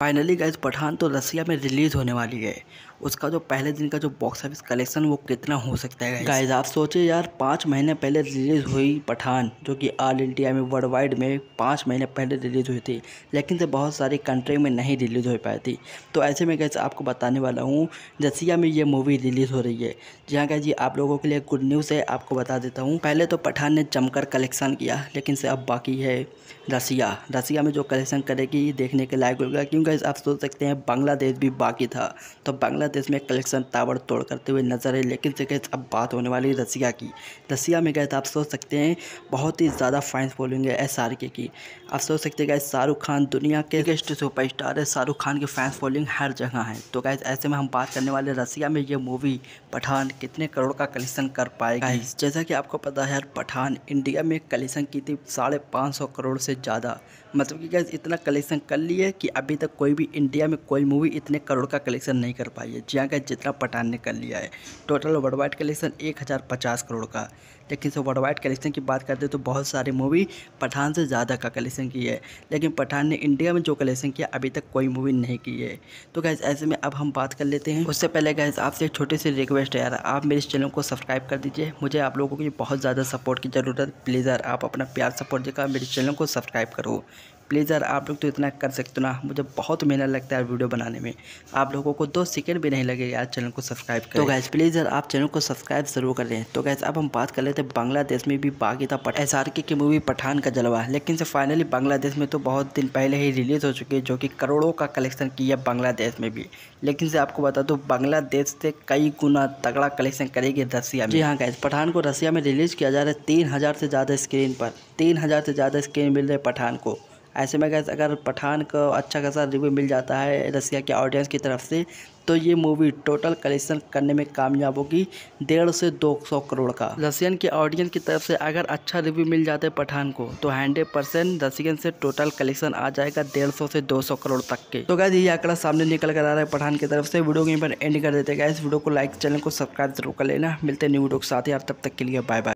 finally gas Pathan तो रसिया में release होने वाली है उसका जो पहले दिन का जो बॉक्स ऑफिस कलेक्शन वो कितना हो सकता है गाइज आप सोचिए यार पाँच महीने पहले रिलीज़ हुई पठान जो कि ऑल इंडिया में वर्ल्ड वाइड में पाँच महीने पहले रिलीज़ हुई थी लेकिन से बहुत सारी कंट्री में नहीं रिलीज़ हो पाई थी तो ऐसे में कैसे आपको बताने वाला हूँ जसिया में ये मूवी रिलीज़ हो रही है जी हाँ जी आप लोगों के लिए गुड न्यूज़ है आपको बता देता हूँ पहले तो पठान ने जमकर कलेक्शन किया लेकिन से अब बाकी है रसिया रसिया में जो कलेक्शन करेगी देखने के लायक होगा क्योंकि आप सोच सकते हैं बांग्लादेश भी बाकी था तो बांग्लादेश देश में कलेक्शन तोड़ करते हुए नजर है लेकिन से अब बात होने वाली रसिया की रसिया में गए तो आप सोच सकते हैं बहुत ही ज़्यादा फाइन फॉलोइंग है एस आर के की आप सोच सकते गए शाहरुख खान दुनिया के बेस्ट सुपर स्टार है शाहरुख खान की फैंस फॉलोइंग हर जगह है तो गैस ऐसे में हम बात करने वाले रसिया में ये मूवी पठान कितने करोड़ का कलेक्शन कर पाएगा जैसा कि आपको पता है यार पठान इंडिया में कलेक्शन की थी साढ़े पाँच सौ करोड़ से ज़्यादा मतलब कि गैस इतना कलेक्शन कर लिए कि अभी तक कोई भी इंडिया में कोई मूवी इतने करोड़ का कलेक्शन नहीं कर पाई है है जिया का जितना पठान ने कर लिया है टोटल वर्ल्ड वाइड कलेक्शन एक हज़ार पचास करोड़ का लेकिन वर्ल्ड वाइड कलेक्शन की बात करते हैं तो बहुत सारी मूवी पठान से ज़्यादा का कलेक्शन की है लेकिन पठान ने इंडिया में जो कलेक्शन किया अभी तक कोई मूवी नहीं की है तो गैस ऐसे में अब हम बात कर लेते हैं उससे पहले गैस आपसे एक छोटी सी रिक्वेस्ट है यार आप मेरे चैनल को सब्सक्राइब कर दीजिए मुझे आप लोगों की बहुत ज़्यादा सपोर्ट की ज़रूरत प्लीज़ यार आप अपना प्यार सपोर्ट देकर मेरे चैनल को सब्सक्राइब करो प्लीज़ यार आप लोग तो इतना कर सकते हो ना मुझे बहुत मेहनत लगता है वीडियो बनाने में आप लोगों को दो सेकेंड भी नहीं लगे यार चैनल को सब्सक्राइब करें तो गैस प्लीज़ यार आप चैनल को सब्सक्राइब जरूर कर लें तो गैस अब हम बात कर लेते हैं बांग्लादेश में भी बागीता था S R K movie Pathaan का जलवा लेकिन से फाइनली बांग्लादेश में तो बहुत दिन पहले ही रिलीज़ हो चुकी है जो कि करोड़ों का कलेक्शन किया बांग्लादेश में भी लेकिन से आपको बता दो बांग्लादेश से कई गुना तगड़ा कलेक्शन करेगी रसिया में जी हाँ गैस पठान को रसिया में रिलीज़ किया जा रहा है तीन हज़ार से ज़्यादा स्क्रीन पर तीन हज़ार से ज़्यादा स्क्रीन मिल रहे पठान को ऐसे में कैसे अगर पठान को अच्छा खासा रिव्यू मिल जाता है रसिया के ऑडियंस की तरफ से तो ये मूवी टोटल कलेक्शन करने में कामयाब होगी डेढ़ से दो सौ करोड़ का रसियन के ऑडियंस की तरफ से अगर अच्छा रिव्यू मिल जाता है पठान को तो हंड्रेड परसेंट रसियन से टोटल कलेक्शन आ जाएगा डेढ़ सौ से दो सौ करोड़ तक के तो गैस ये आंकड़ा सामने निकल कर आ रहा है पठान की तरफ से वीडियो को यहीं पर एंड कर देते हैं इस वीडियो को लाइक चैनल को सब्सक्राइब जरूर कर लेना मिलते न्यू वीडियो के साथ ही आप तब तक के लिए बाय बाय